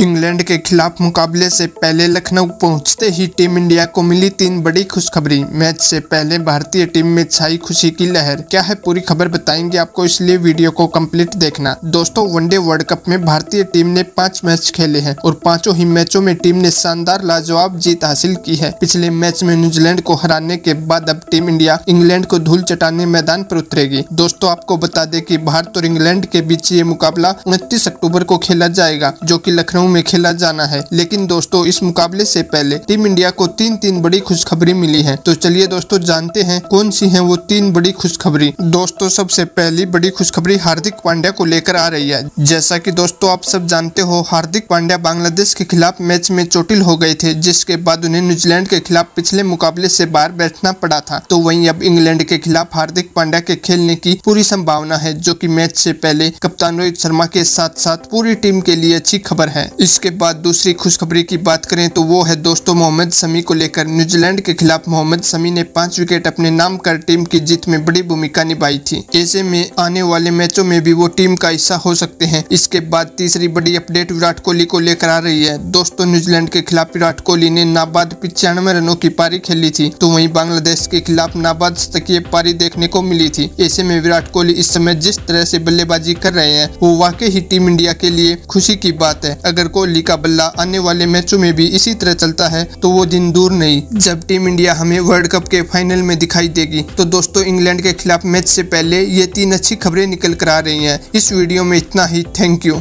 England के खिलाफ मुकाबले से पहले लखनऊ पहुंचते ही टीम इंडिया को मिली तीन बड़ी खुशखबरी मैच से पहले भारतीय टीम में छाई खुशी की लहर क्या है पूरी खबर बताएंगे आपको इसलिए वीडियो को कंप्लीट देखना दोस्तों वनडे वर्ल्ड कप में भारतीय टीम ने पांच मैच खेले हैं और पांचों ही मैचों में टीम ने शानदार लाजवाब जीत हासिल की है पिछले मैच में न्यूजीलैंड को हराने के बाद अब टीम इंडिया इंग्लैंड को धूल चटाने मैदान पर उतरेगी दोस्तों आपको बता दें की भारत और इंग्लैंड के बीच ये मुकाबला उनतीस अक्टूबर को खेला जाएगा जो की लखनऊ में खेला जाना है लेकिन दोस्तों इस मुकाबले से पहले टीम इंडिया को तीन तीन बड़ी खुशखबरी मिली है तो चलिए दोस्तों जानते हैं कौन सी है वो तीन बड़ी खुशखबरी दोस्तों सबसे पहली बड़ी खुशखबरी हार्दिक पांड्या को लेकर आ रही है जैसा की दोस्तों आप सब जानते हो हार्दिक पांड्या बांग्लादेश के खिलाफ मैच में चोटिल हो गए थे जिसके बाद उन्हें न्यूजीलैंड के खिलाफ पिछले मुकाबले से बाहर बैठना पड़ा था तो वहीं अब इंग्लैंड के खिलाफ हार्दिक पांड्या के खेलने की पूरी संभावना है जो कि मैच से पहले कप्तान रोहित शर्मा के साथ साथ पूरी टीम के लिए अच्छी खबर है इसके बाद दूसरी खुशखबरी की बात करें तो वो है दोस्तों मोहम्मद समी को लेकर न्यूजीलैंड के खिलाफ मोहम्मद समी ने पांच विकेट अपने नाम कर टीम की जीत में बड़ी भूमिका निभाई थी ऐसे में आने वाले मैचों में भी वो टीम का हिस्सा हो सकते हैं इसके बाद तीसरी बड़ी अपडेट विराट कोहली को लेकर आ रही है दोस्तों न्यूजीलैंड के खिलाफ विराट कोहली ने नाबाद पिचानवे रनों की पारी खेली थी तो वही बांग्लादेश के खिलाफ नाबाद शतकीय पारी देखने को मिली थी ऐसे में विराट कोहली इस समय जिस तरह से बल्लेबाजी कर रहे हैं वो वाकई ही टीम इंडिया के लिए खुशी की बात है अगर कोहली का बल्ला आने वाले मैचों में भी इसी तरह चलता है तो वो दिन दूर नहीं जब टीम इंडिया हमें वर्ल्ड कप के फाइनल में दिखाई देगी तो दोस्तों इंग्लैंड के खिलाफ मैच से पहले ये तीन अच्छी खबरें निकल कर आ रही हैं इस वीडियो में इतना ही थैंक यू